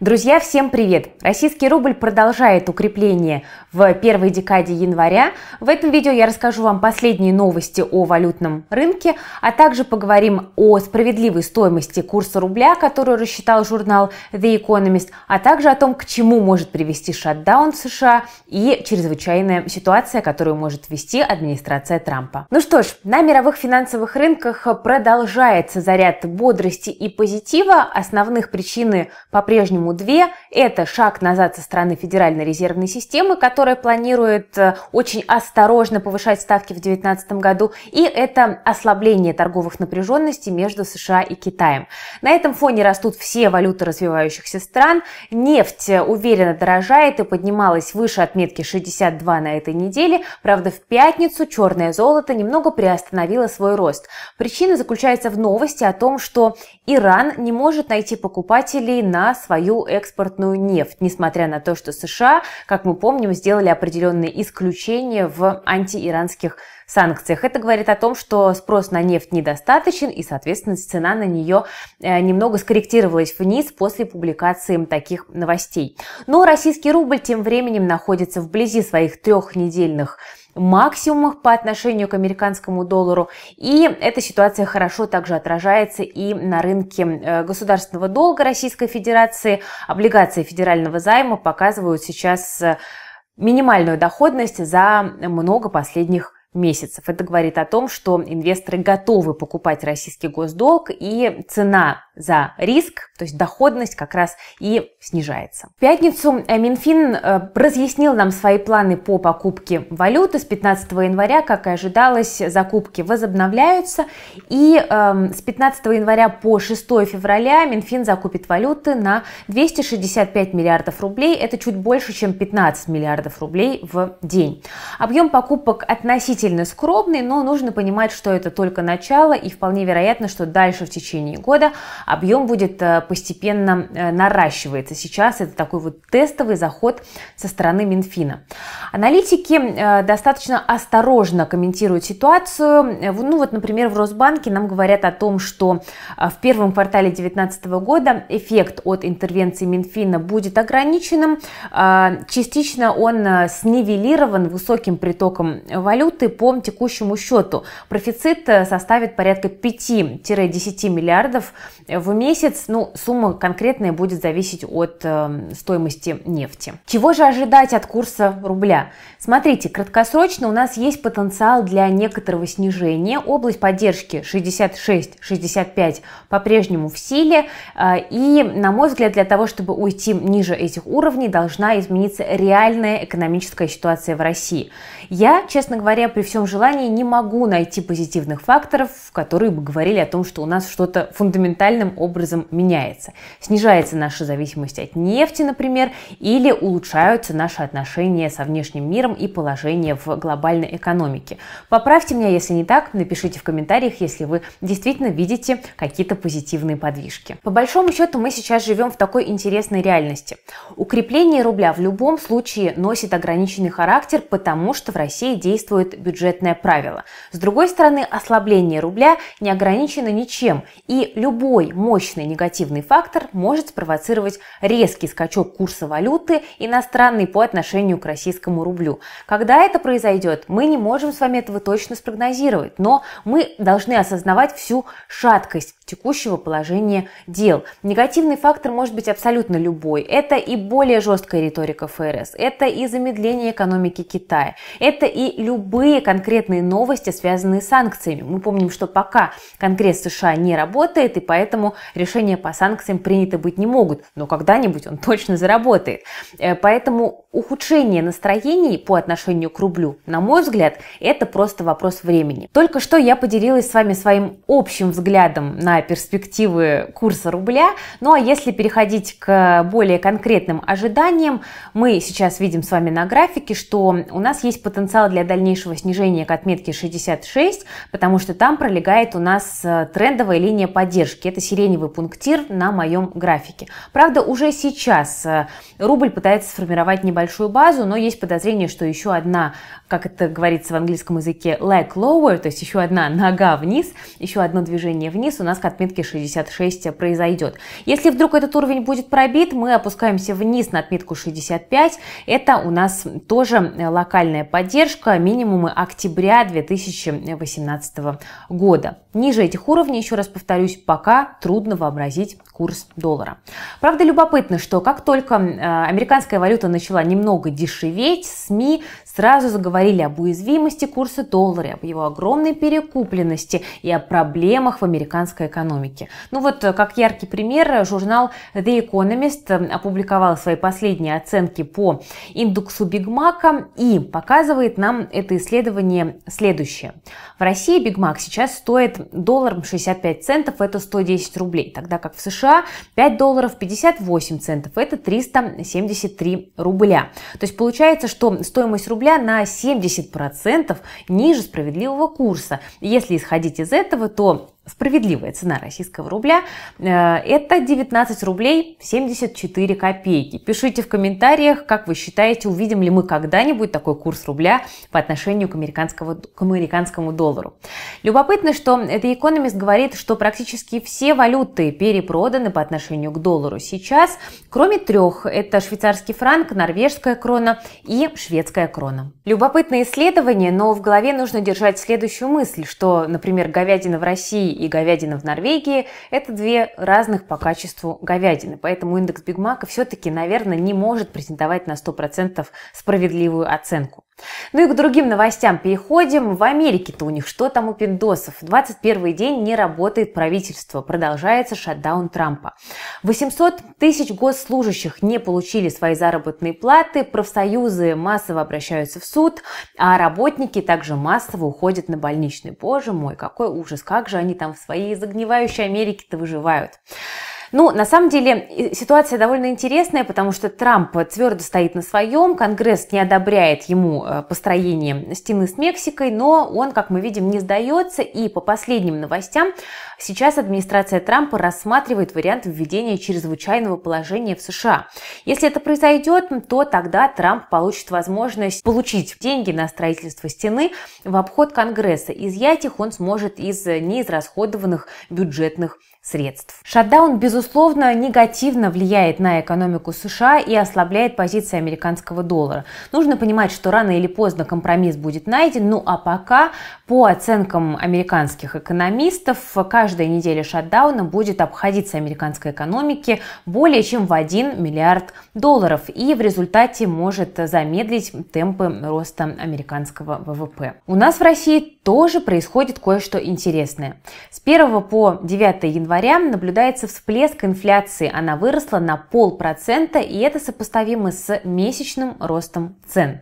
Друзья, всем привет! Российский рубль продолжает укрепление в первой декаде января. В этом видео я расскажу вам последние новости о валютном рынке, а также поговорим о справедливой стоимости курса рубля, которую рассчитал журнал The Economist, а также о том, к чему может привести шатдаун в США и чрезвычайная ситуация, которую может ввести администрация Трампа. Ну что ж, на мировых финансовых рынках продолжается заряд бодрости и позитива. Основных причины по-прежнему минимуму две. Это шаг назад со стороны Федеральной резервной системы, которая планирует э, очень осторожно повышать ставки в 2019 году, и это ослабление торговых напряженностей между США и Китаем. На этом фоне растут все валюты развивающихся стран, нефть э, уверенно дорожает и поднималась выше отметки 62 на этой неделе, правда в пятницу черное золото немного приостановило свой рост. Причина заключается в новости о том, что Иран не может найти покупателей на свою экспортную нефть, несмотря на то, что США, как мы помним, сделали определенные исключения в антииранских санкциях. Это говорит о том, что спрос на нефть недостаточен, и, соответственно, цена на нее э, немного скорректировалась вниз после публикации таких новостей. Но российский рубль тем временем находится вблизи своих трехнедельных максимумах по отношению к американскому доллару. И эта ситуация хорошо также отражается и на рынке э, государственного долга Российской Федерации. Облигации федерального займа показывают сейчас э, минимальную доходность за много последних месяцев. Это говорит о том, что инвесторы готовы покупать российский госдолг, и цена за риск, то есть доходность как раз и снижается. В пятницу э, Минфин э, разъяснил нам свои планы по покупке валюты. С 15 января, как и ожидалось, закупки возобновляются. И эм, с 15 января по 6 февраля Минфин закупит валюты на 265 миллиардов рублей. Это чуть больше, чем 15 миллиардов рублей в день. Объем покупок относительно относительно скромный, но нужно понимать, что это только начало, и вполне вероятно, что дальше в течение года объем будет э, постепенно э, наращиваться. Сейчас это такой вот тестовый заход со стороны Минфина. Аналитики э, достаточно осторожно комментируют ситуацию. Ну вот, например, в Росбанке нам говорят о том, что в первом квартале 2019 года эффект от интервенции Минфина будет ограниченным. Частично он снивелирован высоким притоком валюты, по текущему счету. Профицит э, составит порядка 5-10 миллиардов э, в месяц. Ну, сумма конкретная будет зависеть от э, стоимости нефти. Чего же ожидать от курса рубля? Смотрите, краткосрочно у нас есть потенциал для некоторого снижения. Область поддержки 66-65 по-прежнему в силе. И, на мой взгляд, для того, чтобы уйти ниже этих уровней, должна измениться реальная экономическая ситуация в России. Я, честно говоря, при всем желании не могу найти позитивных факторов, которые бы говорили о том, что у нас что-то фундаментальным образом меняется. Снижается наша зависимость от нефти, например, или улучшаются наши отношения со внешним миром и положение в глобальной экономике. Поправьте меня, если не так, напишите в комментариях, если вы действительно видите какие-то позитивные подвижки. По большому счету мы сейчас живем в такой интересной реальности. Укрепление рубля в любом случае носит ограниченный характер, потому что в России действует бюджет бюджетное правило. С другой стороны, ослабление рубля не ограничено ничем, и любой мощный негативный фактор может спровоцировать резкий скачок курса валюты иностранной по отношению к российскому рублю. Когда это произойдет, мы не можем с вами этого точно спрогнозировать, но мы должны осознавать всю шаткость текущего положения дел. Негативный фактор может быть абсолютно любой. Это и более жесткая риторика ФРС, это и замедление экономики Китая, это и любые конкретные новости, связанные с санкциями. Мы помним, что пока Конгресс США не работает, и поэтому решения по санкциям приняты быть не могут, но когда-нибудь он точно заработает. Э, поэтому ухудшение настроений по отношению к рублю, на мой взгляд, это просто вопрос времени. Только что я поделилась с вами своим общим взглядом на перспективы курса рубля. Ну а если переходить к более конкретным ожиданиям, мы сейчас видим с вами на графике, что у нас есть потенциал для дальнейшего снижения к отметке 66, потому что там пролегает у нас э, трендовая линия поддержки. Это сиреневый пунктир на моем графике. Правда, уже сейчас э, рубль пытается сформировать небольшую базу, но есть подозрение, что еще одна, как это говорится в английском языке, leg lower, то есть еще одна нога вниз, еще одно движение вниз у нас отметки 66 произойдет. Если вдруг этот уровень будет пробит, мы опускаемся вниз на отметку 65. Это у нас тоже э, локальная поддержка, минимумы октября 2018 года. Ниже этих уровней, еще раз повторюсь, пока трудно вообразить курс доллара. Правда, любопытно, что как только э, американская валюта начала немного дешеветь, СМИ сразу заговорили об уязвимости курса доллара, об его огромной перекупленности и о проблемах в американской экономики. Ну вот, э, как яркий пример, э, журнал The Economist э, опубликовал свои последние оценки по индексу Бигмака и показывает нам это исследование следующее. В России Бигмак сейчас стоит долларом 65 центов, это 110 рублей, тогда как в США 5 долларов 58 центов, это 373 рубля. То есть получается, что стоимость рубля на 70% ниже справедливого курса. Если исходить из этого, то справедливая цена российского рубля, э, это 19 рублей 74 копейки. Пишите в комментариях, как вы считаете, увидим ли мы когда-нибудь такой курс рубля по отношению к, американского к американскому доллару. Любопытно, что The Economist говорит, что практически все валюты перепроданы по отношению к доллару сейчас, кроме трех. Это швейцарский франк, норвежская крона и шведская крона. Любопытное исследование, но в голове нужно держать следующую мысль, что, например, говядина в России и говядина в Норвегии – это две разных по качеству говядины. Поэтому индекс Бигмака все-таки, наверное, не может претендовать на 100% справедливую оценку. Ну и к другим новостям переходим. В Америке-то у них что там у пиндосов? 21 день не работает правительство, продолжается шатдаун Трампа. 800 тысяч госслужащих не получили свои заработные платы, профсоюзы массово обращаются в суд, а работники также массово уходят на больничный. Боже мой, какой ужас, как же они там в своей загнивающей Америке-то выживают. Ну, на самом деле, ситуация довольно интересная, потому что Трамп твердо стоит на своем, Конгресс не одобряет ему э, построение стены с Мексикой, но он, как мы видим, не сдается, и по последним новостям сейчас администрация Трампа рассматривает вариант введения чрезвычайного положения в США. Если это произойдет, то тогда Трамп получит возможность получить деньги на строительство стены в обход Конгресса. Изъять их он сможет из неизрасходованных бюджетных средств. Шатдаун, безусловно, негативно влияет на экономику США и ослабляет позиции американского доллара. Нужно понимать, что рано или поздно компромисс будет найден, ну а пока, по оценкам американских экономистов, каждая неделя шатдауна будет обходиться американской экономике более чем в 1 миллиард долларов и в результате может замедлить темпы роста американского ВВП. У нас в России тоже происходит кое-что интересное. С 1 по 9 января января наблюдается всплеск инфляции. Она выросла на полпроцента, и это сопоставимо с месячным ростом цен.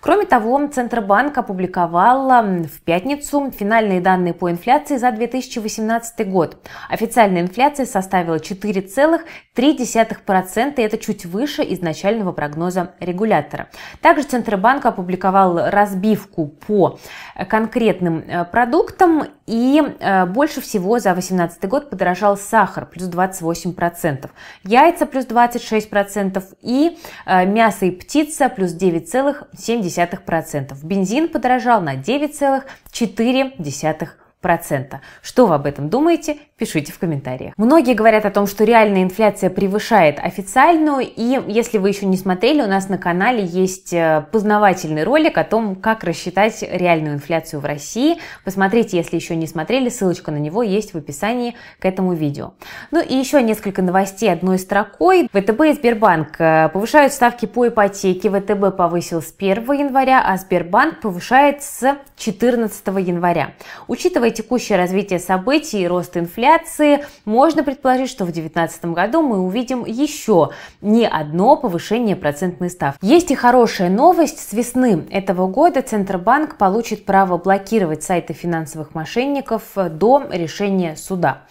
Кроме того, Центробанк опубликовал в пятницу финальные данные по инфляции за 2018 год. Официальная инфляция составила 4,3%, и это чуть выше изначального прогноза регулятора. Также Центробанк опубликовал разбивку по конкретным э, продуктам и э, больше всего за 2018 год подорожал сахар плюс 28%, яйца плюс 26% и э, мясо и птица плюс 9,7%. 0,7%. Бензин подорожал на 9,4%. Что вы об этом думаете, Пишите в комментариях. Многие говорят о том, что реальная инфляция превышает официальную, и если вы еще не смотрели, у нас на канале есть э, познавательный ролик о том, как рассчитать реальную инфляцию в России. Посмотрите, если еще не смотрели, ссылочка на него есть в описании к этому видео. Ну и еще несколько новостей одной строкой. ВТБ и Сбербанк э, повышают ставки по ипотеке. ВТБ повысил с 1 января, а Сбербанк повышает с 14 января. Учитывая текущее развитие событий и рост инфляции, инфляции, можно предположить, что в 2019 году мы увидим еще не одно повышение процентной ставки. Есть и хорошая новость. С весны этого года Центробанк получит право блокировать сайты финансовых мошенников до решения суда.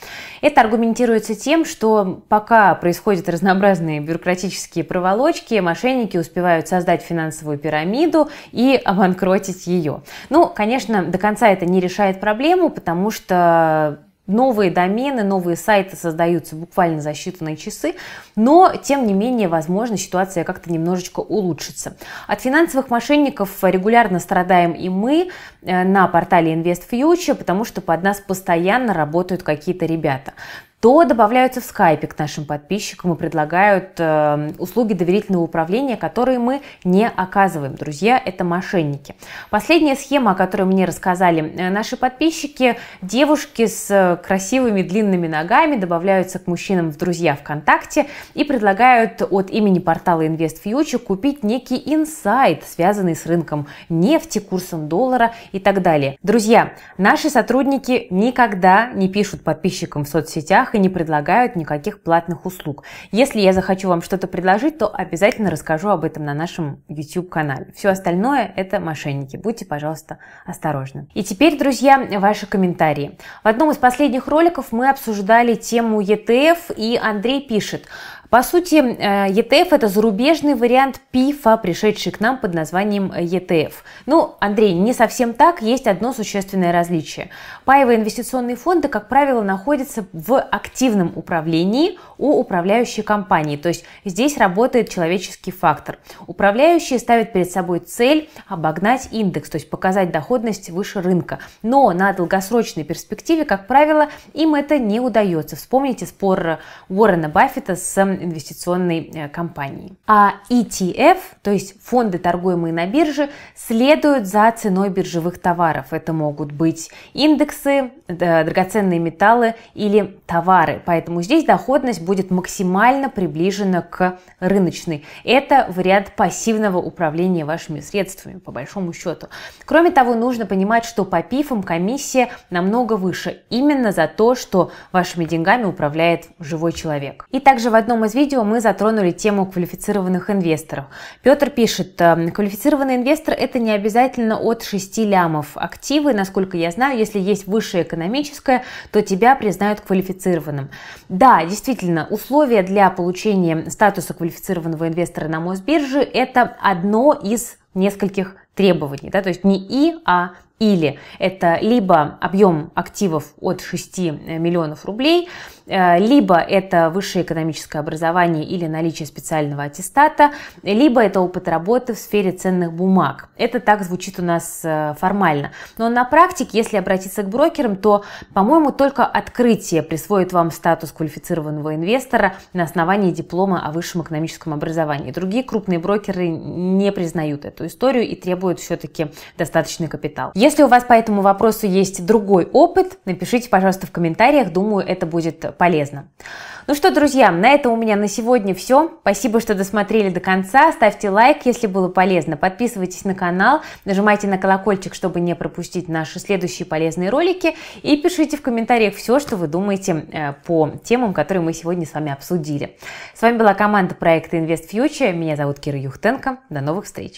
Это аргументируется тем, что пока происходят разнообразные бюрократические проволочки, мошенники успевают создать финансовую пирамиду и обанкротить ее. Ну, конечно, до конца это не решает проблему, потому что новые домены, новые сайты создаются буквально за считанные часы, но тем не менее, возможно, ситуация как-то немножечко улучшится. От финансовых мошенников регулярно страдаем и мы э, на портале InvestFuture, потому что под нас постоянно работают какие-то ребята то добавляются в скайпе к нашим подписчикам и предлагают э, услуги доверительного управления, которые мы не оказываем. Друзья, это мошенники. Последняя схема, о которой мне рассказали э, наши подписчики, девушки с э, красивыми длинными ногами добавляются к мужчинам в друзья ВКонтакте и предлагают от имени портала InvestFuture купить некий инсайт, связанный с рынком нефти, курсом доллара и так далее. Друзья, наши сотрудники никогда не пишут подписчикам в соцсетях, и не предлагают никаких платных услуг. Если я захочу вам что-то предложить, то обязательно расскажу об этом на нашем YouTube-канале. Все остальное – это мошенники. Будьте, пожалуйста, осторожны. И теперь, друзья, ваши комментарии. В одном из последних роликов мы обсуждали тему ETF, и Андрей пишет – по сути, ETF э, – это зарубежный вариант ПИФа, пришедший к нам под названием ETF. Ну, Андрей, не совсем так, есть одно существенное различие. Паевые инвестиционные фонды, как правило, находятся в активном управлении у управляющей компании, то есть здесь работает человеческий фактор. Управляющие ставят перед собой цель обогнать индекс, то есть показать доходность выше рынка. Но на долгосрочной перспективе, как правило, им это не удается. Вспомните спор Уоррена Баффета с инвестиционной э, компании. А ETF, то есть фонды, торгуемые на бирже, следуют за ценой биржевых товаров. Это могут быть индексы, драгоценные металлы или товары. Поэтому здесь доходность будет максимально приближена к рыночной. Это вариант пассивного управления вашими средствами, по большому счету. Кроме того, нужно понимать, что по ПИФам комиссия намного выше, именно за то, что вашими деньгами управляет живой человек. И также в одном из из видео мы затронули тему квалифицированных инвесторов. Петр пишет, э, квалифицированный инвестор это не обязательно от 6 лямов. Активы, насколько я знаю, если есть высшее экономическое, то тебя признают квалифицированным. Да, действительно, условия для получения статуса квалифицированного инвестора на Мосбирже это одно из нескольких требований. Да? То есть не и, а или. Это либо объем активов от 6 миллионов рублей, Э, либо это высшее экономическое образование или наличие специального аттестата, либо это опыт работы в сфере ценных бумаг. Это так звучит у нас э, формально. Но на практике, если обратиться к брокерам, то, по-моему, только открытие присвоит вам статус квалифицированного инвестора на основании диплома о высшем экономическом образовании. Другие крупные брокеры не признают эту историю и требуют все-таки достаточный капитал. Если у вас по этому вопросу есть другой опыт, напишите, пожалуйста, в комментариях. Думаю, это будет полезно. Ну что, друзья, на этом у меня на сегодня все. Спасибо, что досмотрели до конца. Ставьте лайк, если было полезно. Подписывайтесь на канал, нажимайте на колокольчик, чтобы не пропустить наши следующие полезные ролики. И пишите в комментариях все, что вы думаете э, по темам, которые мы сегодня с вами обсудили. С вами была команда проекта Invest Future. Меня зовут Кира Юхтенко. До новых встреч!